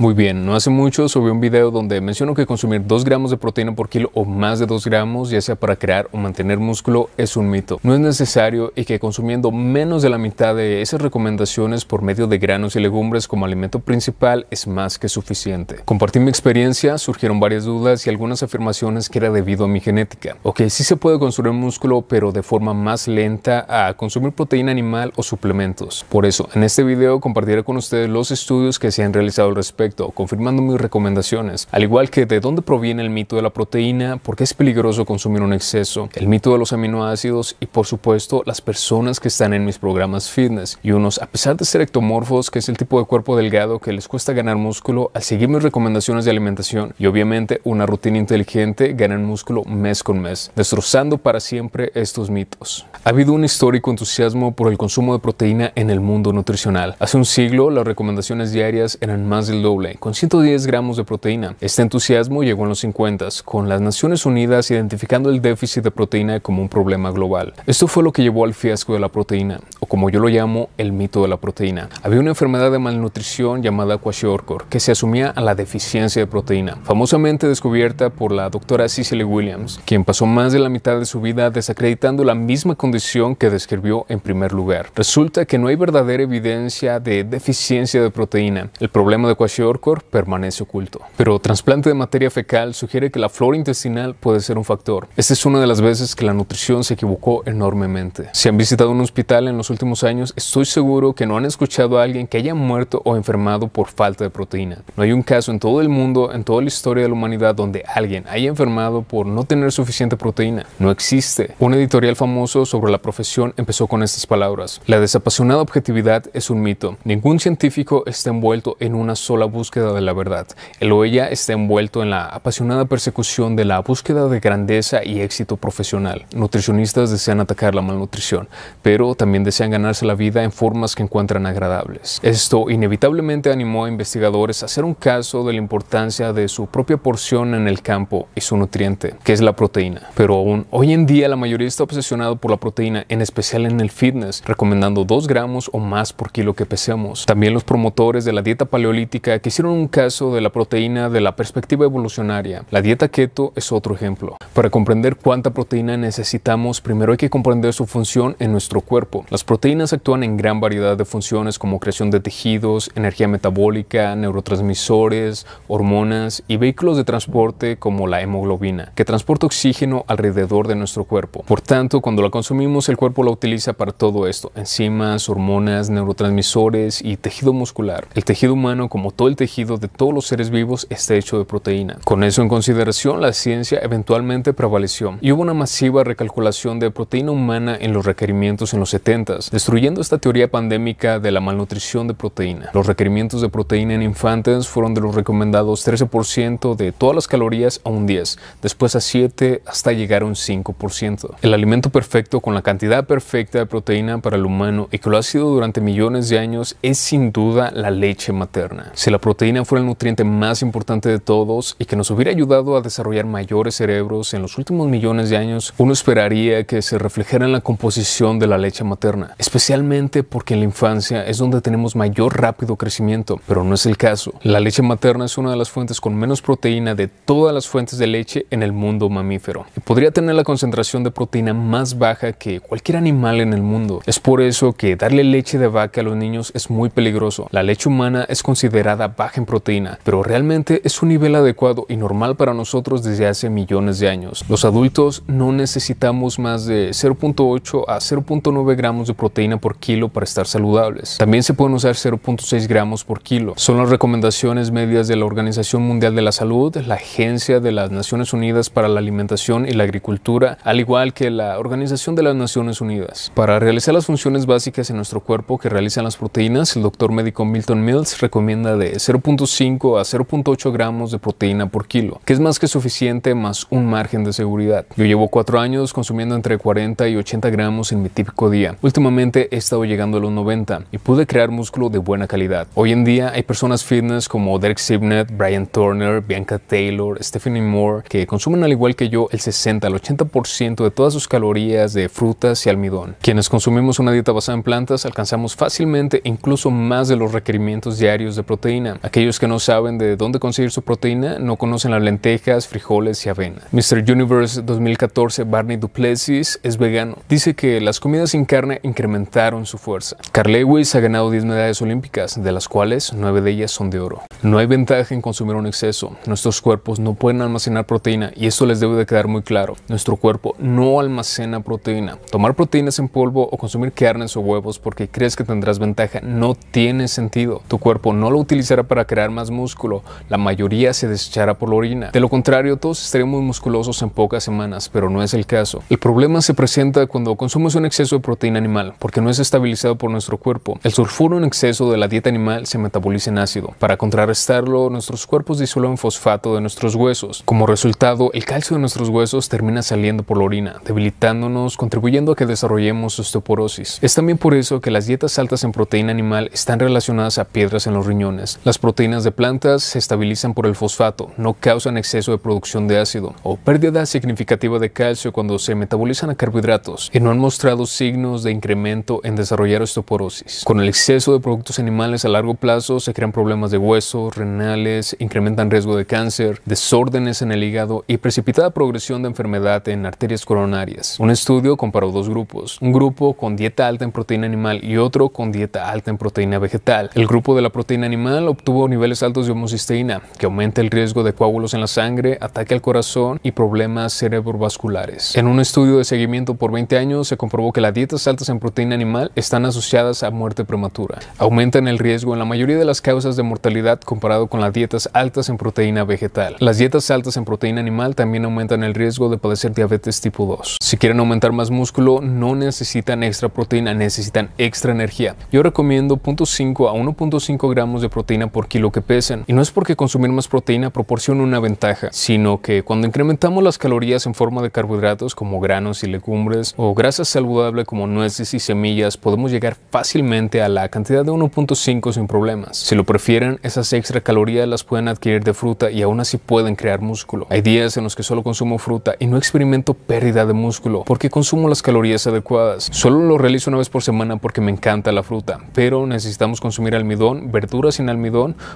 Muy bien, no hace mucho subí un video donde menciono que consumir 2 gramos de proteína por kilo o más de 2 gramos, ya sea para crear o mantener músculo, es un mito. No es necesario y que consumiendo menos de la mitad de esas recomendaciones por medio de granos y legumbres como alimento principal es más que suficiente. Compartí mi experiencia, surgieron varias dudas y algunas afirmaciones que era debido a mi genética. Ok, sí se puede construir músculo, pero de forma más lenta a consumir proteína animal o suplementos. Por eso, en este video compartiré con ustedes los estudios que se han realizado al respecto confirmando mis recomendaciones, al igual que de dónde proviene el mito de la proteína, por qué es peligroso consumir un exceso, el mito de los aminoácidos y por supuesto las personas que están en mis programas fitness y unos, a pesar de ser ectomorfos, que es el tipo de cuerpo delgado que les cuesta ganar músculo, al seguir mis recomendaciones de alimentación y obviamente una rutina inteligente, ganan músculo mes con mes, destrozando para siempre estos mitos. Ha habido un histórico entusiasmo por el consumo de proteína en el mundo nutricional. Hace un siglo las recomendaciones diarias eran más del con 110 gramos de proteína. Este entusiasmo llegó en los 50, con las Naciones Unidas identificando el déficit de proteína como un problema global. Esto fue lo que llevó al fiasco de la proteína, o como yo lo llamo, el mito de la proteína. Había una enfermedad de malnutrición llamada kwashiorkor, que se asumía a la deficiencia de proteína, famosamente descubierta por la doctora Cicely Williams, quien pasó más de la mitad de su vida desacreditando la misma condición que describió en primer lugar. Resulta que no hay verdadera evidencia de deficiencia de proteína. El problema de kwashiorkor Orcor permanece oculto. Pero trasplante de materia fecal sugiere que la flora intestinal puede ser un factor. Esta es una de las veces que la nutrición se equivocó enormemente. Si han visitado un hospital en los últimos años, estoy seguro que no han escuchado a alguien que haya muerto o enfermado por falta de proteína. No hay un caso en todo el mundo, en toda la historia de la humanidad, donde alguien haya enfermado por no tener suficiente proteína. No existe. Un editorial famoso sobre la profesión empezó con estas palabras. La desapasionada objetividad es un mito. Ningún científico está envuelto en una sola búsqueda de la verdad. El o ella está envuelto en la apasionada persecución de la búsqueda de grandeza y éxito profesional. Nutricionistas desean atacar la malnutrición, pero también desean ganarse la vida en formas que encuentran agradables. Esto inevitablemente animó a investigadores a hacer un caso de la importancia de su propia porción en el campo y su nutriente, que es la proteína. Pero aún hoy en día la mayoría está obsesionado por la proteína, en especial en el fitness, recomendando 2 gramos o más por kilo que pesemos. También los promotores de la dieta paleolítica que hicieron un caso de la proteína de la perspectiva evolucionaria. La dieta keto es otro ejemplo. Para comprender cuánta proteína necesitamos, primero hay que comprender su función en nuestro cuerpo. Las proteínas actúan en gran variedad de funciones como creación de tejidos, energía metabólica, neurotransmisores, hormonas y vehículos de transporte como la hemoglobina, que transporta oxígeno alrededor de nuestro cuerpo. Por tanto, cuando la consumimos, el cuerpo la utiliza para todo esto, enzimas, hormonas, neurotransmisores y tejido muscular. El tejido humano, como todo el tejido de todos los seres vivos está hecho de proteína. Con eso en consideración, la ciencia eventualmente prevaleció y hubo una masiva recalculación de proteína humana en los requerimientos en los 70s, destruyendo esta teoría pandémica de la malnutrición de proteína. Los requerimientos de proteína en infantes fueron de los recomendados 13% de todas las calorías a un 10, después a 7 hasta llegar a un 5%. El alimento perfecto con la cantidad perfecta de proteína para el humano y que lo ha sido durante millones de años es sin duda la leche materna. Si la proteína fuera el nutriente más importante de todos y que nos hubiera ayudado a desarrollar mayores cerebros en los últimos millones de años, uno esperaría que se reflejara en la composición de la leche materna, especialmente porque en la infancia es donde tenemos mayor rápido crecimiento, pero no es el caso. La leche materna es una de las fuentes con menos proteína de todas las fuentes de leche en el mundo mamífero y podría tener la concentración de proteína más baja que cualquier animal en el mundo. Es por eso que darle leche de vaca a los niños es muy peligroso. La leche humana es considerada baja en proteína, pero realmente es un nivel adecuado y normal para nosotros desde hace millones de años. Los adultos no necesitamos más de 0.8 a 0.9 gramos de proteína por kilo para estar saludables. También se pueden usar 0.6 gramos por kilo. Son las recomendaciones medias de la Organización Mundial de la Salud, la Agencia de las Naciones Unidas para la Alimentación y la Agricultura, al igual que la Organización de las Naciones Unidas. Para realizar las funciones básicas en nuestro cuerpo que realizan las proteínas, el doctor médico Milton Mills recomienda de 0.5 a 0.8 gramos de proteína por kilo, que es más que suficiente más un margen de seguridad. Yo llevo 4 años consumiendo entre 40 y 80 gramos en mi típico día. Últimamente he estado llegando a los 90 y pude crear músculo de buena calidad. Hoy en día hay personas fitness como Derek Sibnet, Brian Turner, Bianca Taylor, Stephanie Moore, que consumen al igual que yo el 60 al 80% de todas sus calorías de frutas y almidón. Quienes consumimos una dieta basada en plantas alcanzamos fácilmente incluso más de los requerimientos diarios de proteína Aquellos que no saben de dónde conseguir su proteína no conocen las lentejas, frijoles y avena. Mr. Universe 2014 Barney Duplessis es vegano. Dice que las comidas sin carne incrementaron su fuerza. Carl Lewis ha ganado 10 medallas olímpicas, de las cuales 9 de ellas son de oro. No hay ventaja en consumir un exceso. Nuestros cuerpos no pueden almacenar proteína y esto les debe de quedar muy claro. Nuestro cuerpo no almacena proteína. Tomar proteínas en polvo o consumir carnes o huevos porque crees que tendrás ventaja no tiene sentido. Tu cuerpo no lo utiliza para crear más músculo, la mayoría se desechará por la orina. De lo contrario, todos estaremos musculosos en pocas semanas, pero no es el caso. El problema se presenta cuando consumes un exceso de proteína animal, porque no es estabilizado por nuestro cuerpo. El sulfuro en exceso de la dieta animal se metaboliza en ácido. Para contrarrestarlo, nuestros cuerpos disuelven fosfato de nuestros huesos. Como resultado, el calcio de nuestros huesos termina saliendo por la orina, debilitándonos, contribuyendo a que desarrollemos osteoporosis. Es también por eso que las dietas altas en proteína animal están relacionadas a piedras en los riñones, las proteínas de plantas se estabilizan por el fosfato, no causan exceso de producción de ácido o pérdida significativa de calcio cuando se metabolizan a carbohidratos y no han mostrado signos de incremento en desarrollar osteoporosis. Con el exceso de productos animales a largo plazo se crean problemas de huesos, renales, incrementan riesgo de cáncer, desórdenes en el hígado y precipitada progresión de enfermedad en arterias coronarias. Un estudio comparó dos grupos, un grupo con dieta alta en proteína animal y otro con dieta alta en proteína vegetal. El grupo de la proteína animal obtuvo niveles altos de homocisteína, que aumenta el riesgo de coágulos en la sangre, ataque al corazón y problemas cerebrovasculares. En un estudio de seguimiento por 20 años se comprobó que las dietas altas en proteína animal están asociadas a muerte prematura. Aumentan el riesgo en la mayoría de las causas de mortalidad comparado con las dietas altas en proteína vegetal. Las dietas altas en proteína animal también aumentan el riesgo de padecer diabetes tipo 2. Si quieren aumentar más músculo, no necesitan extra proteína, necesitan extra energía. Yo recomiendo 0.5 a 1.5 gramos de proteína por kilo que pesen Y no es porque consumir más proteína proporciona una ventaja, sino que cuando incrementamos las calorías en forma de carbohidratos como granos y legumbres o grasas saludables como nueces y semillas, podemos llegar fácilmente a la cantidad de 1.5 sin problemas. Si lo prefieren, esas extra calorías las pueden adquirir de fruta y aún así pueden crear músculo. Hay días en los que solo consumo fruta y no experimento pérdida de músculo porque consumo las calorías adecuadas. Solo lo realizo una vez por semana porque me encanta la fruta, pero necesitamos consumir almidón, verduras sin almidón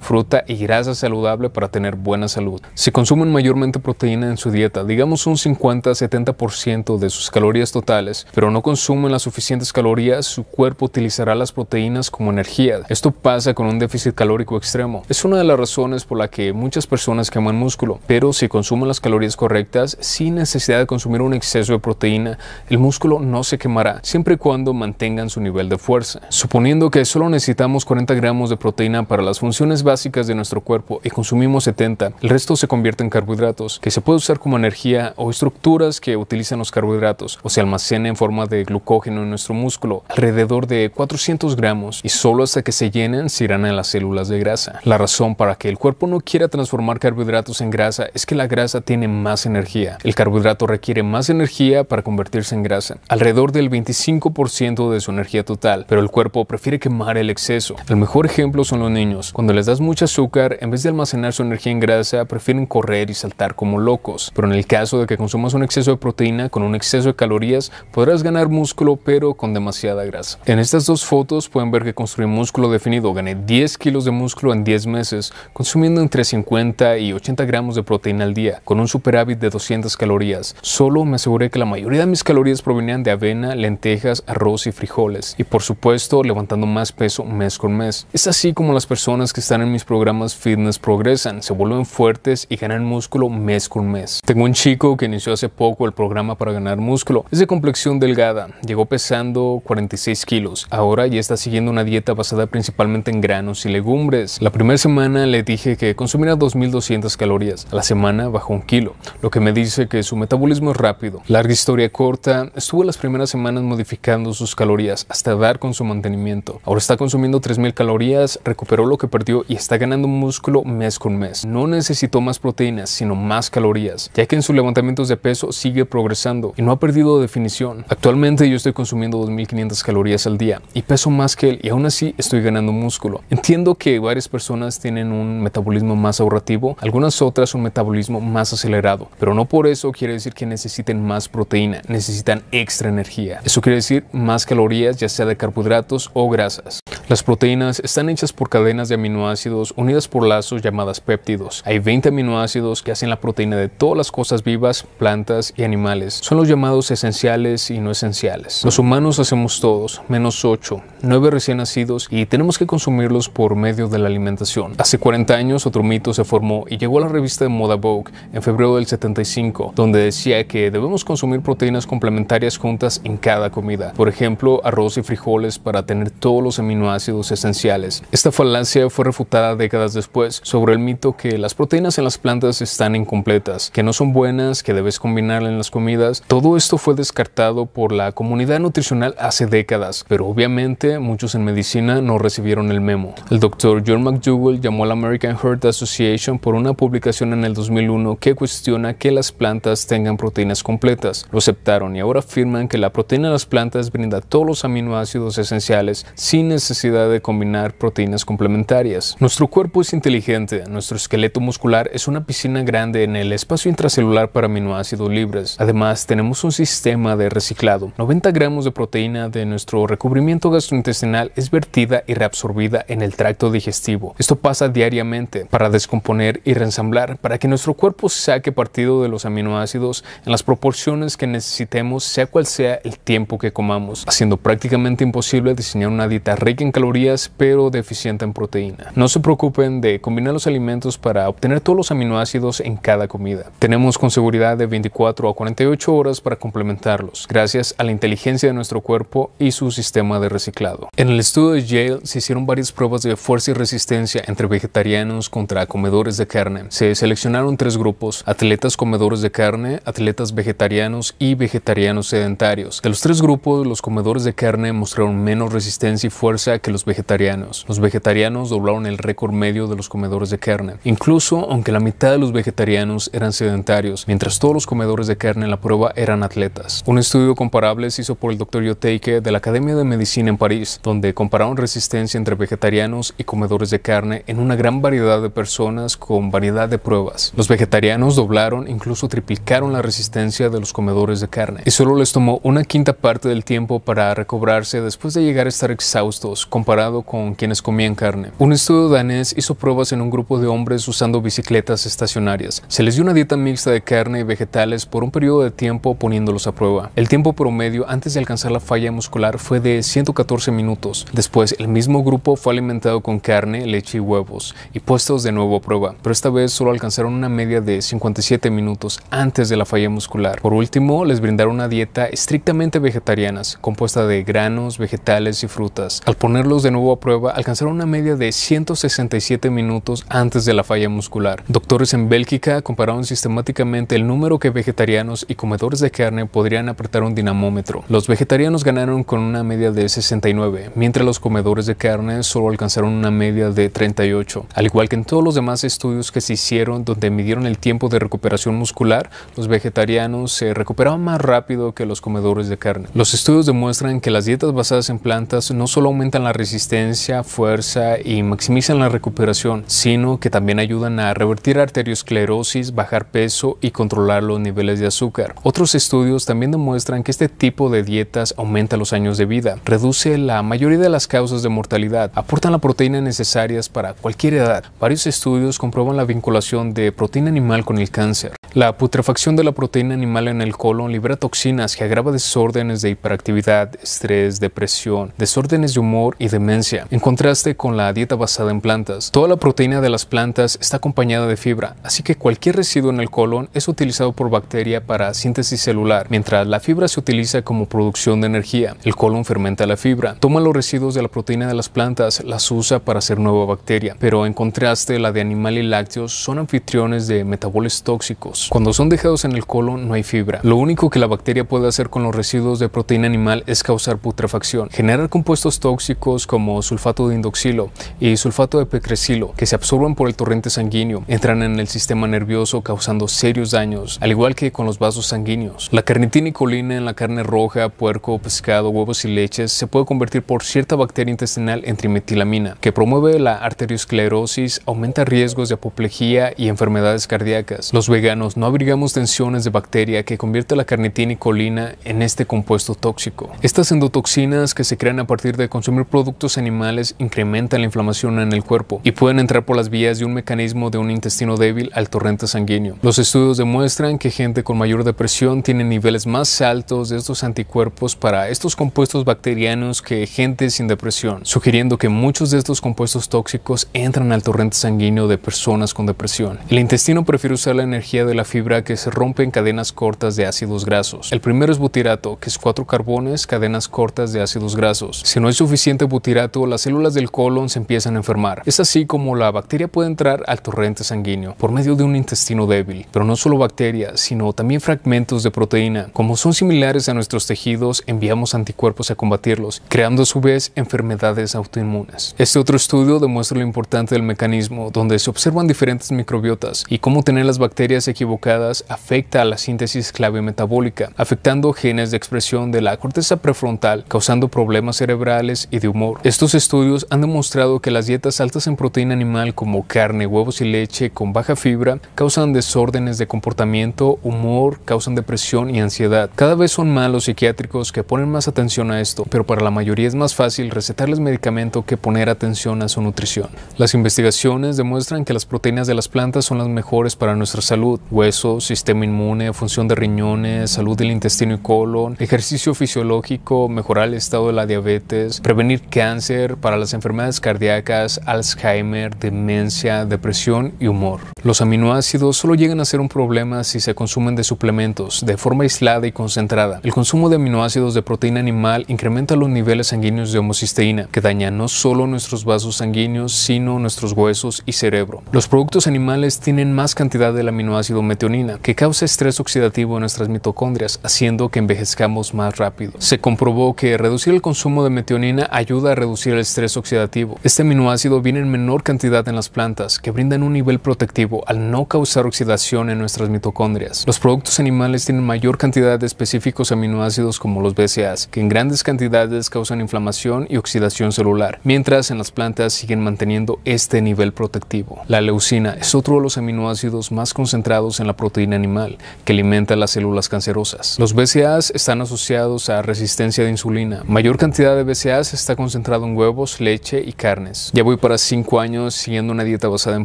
fruta y grasa saludable para tener buena salud. Si consumen mayormente proteína en su dieta, digamos un 50-70% de sus calorías totales, pero no consumen las suficientes calorías, su cuerpo utilizará las proteínas como energía. Esto pasa con un déficit calórico extremo. Es una de las razones por la que muchas personas queman músculo, pero si consumen las calorías correctas, sin necesidad de consumir un exceso de proteína, el músculo no se quemará, siempre y cuando mantengan su nivel de fuerza. Suponiendo que solo necesitamos 40 gramos de proteína para las funciones básicas de nuestro cuerpo y consumimos 70, el resto se convierte en carbohidratos, que se puede usar como energía o estructuras que utilizan los carbohidratos o se almacena en forma de glucógeno en nuestro músculo, alrededor de 400 gramos, y solo hasta que se llenen se irán a las células de grasa. La razón para que el cuerpo no quiera transformar carbohidratos en grasa es que la grasa tiene más energía. El carbohidrato requiere más energía para convertirse en grasa, alrededor del 25% de su energía total, pero el cuerpo prefiere quemar el exceso. El mejor ejemplo son los niños cuando les das mucho azúcar, en vez de almacenar su energía en grasa, prefieren correr y saltar como locos. Pero en el caso de que consumas un exceso de proteína con un exceso de calorías, podrás ganar músculo pero con demasiada grasa. En estas dos fotos pueden ver que construí músculo definido. Gané 10 kilos de músculo en 10 meses, consumiendo entre 50 y 80 gramos de proteína al día, con un superávit de 200 calorías. Solo me aseguré que la mayoría de mis calorías provenían de avena, lentejas, arroz y frijoles. Y por supuesto, levantando más peso mes con mes. Es así como las personas que están en mis programas fitness progresan, se vuelven fuertes y ganan músculo mes con mes. Tengo un chico que inició hace poco el programa para ganar músculo. Es de complexión delgada, llegó pesando 46 kilos. Ahora ya está siguiendo una dieta basada principalmente en granos y legumbres. La primera semana le dije que consumirá 2.200 calorías. A la semana bajó un kilo, lo que me dice que su metabolismo es rápido. Larga historia corta, estuvo las primeras semanas modificando sus calorías hasta dar con su mantenimiento. Ahora está consumiendo 3.000 calorías, recuperó lo que perdió y está ganando músculo mes con mes. No necesitó más proteínas, sino más calorías, ya que en sus levantamientos de peso sigue progresando y no ha perdido definición. Actualmente yo estoy consumiendo 2.500 calorías al día y peso más que él y aún así estoy ganando músculo. Entiendo que varias personas tienen un metabolismo más ahorrativo, algunas otras un metabolismo más acelerado, pero no por eso quiere decir que necesiten más proteína, necesitan extra energía. Eso quiere decir más calorías, ya sea de carbohidratos o grasas. Las proteínas están hechas por cadenas de aminoácidos unidas por lazos llamadas péptidos. Hay 20 aminoácidos que hacen la proteína de todas las cosas vivas, plantas y animales. Son los llamados esenciales y no esenciales. Los humanos hacemos todos, menos 8, 9 recién nacidos y tenemos que consumirlos por medio de la alimentación. Hace 40 años otro mito se formó y llegó a la revista de moda Vogue en febrero del 75, donde decía que debemos consumir proteínas complementarias juntas en cada comida. Por ejemplo, arroz y frijoles para tener todos los aminoácidos esenciales. Esta falacia fue refutada décadas después sobre el mito que las proteínas en las plantas están incompletas, que no son buenas, que debes combinar en las comidas. Todo esto fue descartado por la comunidad nutricional hace décadas, pero obviamente muchos en medicina no recibieron el memo. El doctor John McDougall llamó a la American Heart Association por una publicación en el 2001 que cuestiona que las plantas tengan proteínas completas. Lo aceptaron y ahora afirman que la proteína de las plantas brinda todos los aminoácidos esenciales sin necesidad de combinar proteínas complementarias nuestro cuerpo es inteligente, nuestro esqueleto muscular es una piscina grande en el espacio intracelular para aminoácidos libres. Además, tenemos un sistema de reciclado. 90 gramos de proteína de nuestro recubrimiento gastrointestinal es vertida y reabsorbida en el tracto digestivo. Esto pasa diariamente para descomponer y reensamblar, para que nuestro cuerpo saque partido de los aminoácidos en las proporciones que necesitemos, sea cual sea el tiempo que comamos, haciendo prácticamente imposible diseñar una dieta rica en calorías pero deficiente en proteínas. No se preocupen de combinar los alimentos para obtener todos los aminoácidos en cada comida. Tenemos con seguridad de 24 a 48 horas para complementarlos, gracias a la inteligencia de nuestro cuerpo y su sistema de reciclado. En el estudio de Yale se hicieron varias pruebas de fuerza y resistencia entre vegetarianos contra comedores de carne. Se seleccionaron tres grupos, atletas comedores de carne, atletas vegetarianos y vegetarianos sedentarios. De los tres grupos, los comedores de carne mostraron menos resistencia y fuerza que los vegetarianos. Los vegetarianos doblaron el récord medio de los comedores de carne. Incluso, aunque la mitad de los vegetarianos eran sedentarios, mientras todos los comedores de carne en la prueba eran atletas. Un estudio comparable se hizo por el doctor Yoteike de la Academia de Medicina en París, donde compararon resistencia entre vegetarianos y comedores de carne en una gran variedad de personas con variedad de pruebas. Los vegetarianos doblaron, incluso triplicaron la resistencia de los comedores de carne, y solo les tomó una quinta parte del tiempo para recobrarse después de llegar a estar exhaustos comparado con quienes comían carne. Un estudio danés hizo pruebas en un grupo de hombres usando bicicletas estacionarias. Se les dio una dieta mixta de carne y vegetales por un periodo de tiempo poniéndolos a prueba. El tiempo promedio antes de alcanzar la falla muscular fue de 114 minutos. Después, el mismo grupo fue alimentado con carne, leche y huevos y puestos de nuevo a prueba, pero esta vez solo alcanzaron una media de 57 minutos antes de la falla muscular. Por último, les brindaron una dieta estrictamente vegetarianas, compuesta de granos, vegetales y frutas. Al ponerlos de nuevo a prueba, alcanzaron una media de de 167 minutos antes de la falla muscular. Doctores en Bélgica compararon sistemáticamente el número que vegetarianos y comedores de carne podrían apretar un dinamómetro. Los vegetarianos ganaron con una media de 69, mientras los comedores de carne solo alcanzaron una media de 38. Al igual que en todos los demás estudios que se hicieron donde midieron el tiempo de recuperación muscular, los vegetarianos se recuperaban más rápido que los comedores de carne. Los estudios demuestran que las dietas basadas en plantas no solo aumentan la resistencia, fuerza y y maximizan la recuperación, sino que también ayudan a revertir arteriosclerosis, bajar peso y controlar los niveles de azúcar. Otros estudios también demuestran que este tipo de dietas aumenta los años de vida, reduce la mayoría de las causas de mortalidad, aportan la proteína necesarias para cualquier edad. Varios estudios comprueban la vinculación de proteína animal con el cáncer. La putrefacción de la proteína animal en el colon libera toxinas que agrava desórdenes de hiperactividad, estrés, depresión, desórdenes de humor y demencia. En contraste con la dieta basada en plantas. Toda la proteína de las plantas está acompañada de fibra, así que cualquier residuo en el colon es utilizado por bacteria para síntesis celular, mientras la fibra se utiliza como producción de energía. El colon fermenta la fibra, toma los residuos de la proteína de las plantas, las usa para hacer nueva bacteria, pero en contraste la de animal y lácteos son anfitriones de metaboles tóxicos. Cuando son dejados en el colon no hay fibra. Lo único que la bacteria puede hacer con los residuos de proteína animal es causar putrefacción, generar compuestos tóxicos como sulfato de indoxilo y sulfato de pecresilo que se absorben por el torrente sanguíneo, entran en el sistema nervioso causando serios daños, al igual que con los vasos sanguíneos. La carnitina y colina en la carne roja, puerco, pescado, huevos y leches se puede convertir por cierta bacteria intestinal en trimetilamina, que promueve la arteriosclerosis, aumenta riesgos de apoplejía y enfermedades cardíacas. Los veganos no abrigamos tensiones de bacteria que convierte la carnitina y colina en este compuesto tóxico. Estas endotoxinas que se crean a partir de consumir productos animales incrementan la inflamación en el cuerpo y pueden entrar por las vías de un mecanismo de un intestino débil al torrente sanguíneo. Los estudios demuestran que gente con mayor depresión tiene niveles más altos de estos anticuerpos para estos compuestos bacterianos que gente sin depresión, sugiriendo que muchos de estos compuestos tóxicos entran al torrente sanguíneo de personas con depresión. El intestino prefiere usar la energía de la fibra que se rompe en cadenas cortas de ácidos grasos. El primero es butirato, que es cuatro carbones, cadenas cortas de ácidos grasos. Si no hay suficiente butirato, las células del colon se empiezan a enfermar. Es así como la bacteria puede entrar al torrente sanguíneo por medio de un intestino débil, pero no solo bacterias, sino también fragmentos de proteína. Como son similares a nuestros tejidos, enviamos anticuerpos a combatirlos, creando a su vez enfermedades autoinmunes. Este otro estudio demuestra lo importante del mecanismo, donde se observan diferentes microbiotas y cómo tener las bacterias equivocadas afecta a la síntesis clave metabólica, afectando genes de expresión de la corteza prefrontal, causando problemas cerebrales y de humor. Estos estudios han demostrado que las dietas altas en proteína animal como carne, huevos y leche con baja fibra causan desórdenes de comportamiento, humor, causan depresión y ansiedad. Cada vez son más los psiquiátricos que ponen más atención a esto, pero para la mayoría es más fácil recetarles medicamento que poner atención a su nutrición. Las investigaciones demuestran que las proteínas de las plantas son las mejores para nuestra salud, Hueso, sistema inmune, función de riñones, salud del intestino y colon, ejercicio fisiológico, mejorar el estado de la diabetes, prevenir cáncer, para las enfermedades cardíacas, cardíacas, Alzheimer, demencia, depresión y humor. Los aminoácidos solo llegan a ser un problema si se consumen de suplementos, de forma aislada y concentrada. El consumo de aminoácidos de proteína animal incrementa los niveles sanguíneos de homocisteína, que daña no solo nuestros vasos sanguíneos, sino nuestros huesos y cerebro. Los productos animales tienen más cantidad del aminoácido metionina, que causa estrés oxidativo en nuestras mitocondrias, haciendo que envejezcamos más rápido. Se comprobó que reducir el consumo de metionina ayuda a reducir el estrés oxidativo. Este aminoácido viene en menor cantidad en las plantas, que brindan un nivel protectivo al no causar oxidación en nuestras mitocondrias. Los productos animales tienen mayor cantidad de específicos aminoácidos como los BCAAs, que en grandes cantidades causan inflamación y oxidación celular, mientras en las plantas siguen manteniendo este nivel protectivo. La leucina es otro de los aminoácidos más concentrados en la proteína animal, que alimenta las células cancerosas. Los BCAAs están asociados a resistencia de insulina. Mayor cantidad de BCAAs está concentrado en huevos, leche y carne ya voy para 5 años siguiendo una dieta basada en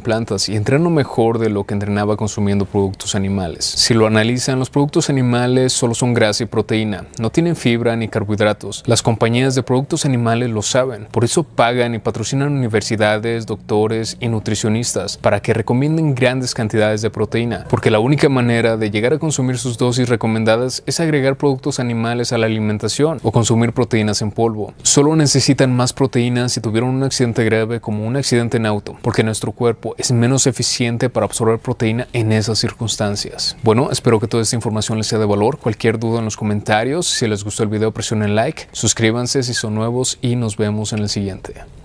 plantas y entreno mejor de lo que entrenaba consumiendo productos animales. Si lo analizan, los productos animales solo son grasa y proteína, no tienen fibra ni carbohidratos. Las compañías de productos animales lo saben, por eso pagan y patrocinan universidades, doctores y nutricionistas para que recomienden grandes cantidades de proteína, porque la única manera de llegar a consumir sus dosis recomendadas es agregar productos animales a la alimentación o consumir proteínas en polvo. Solo necesitan más proteínas si tuvieron un accidente grave como un accidente en auto, porque nuestro cuerpo es menos eficiente para absorber proteína en esas circunstancias. Bueno, espero que toda esta información les sea de valor. Cualquier duda en los comentarios, si les gustó el video presionen like, suscríbanse si son nuevos y nos vemos en el siguiente.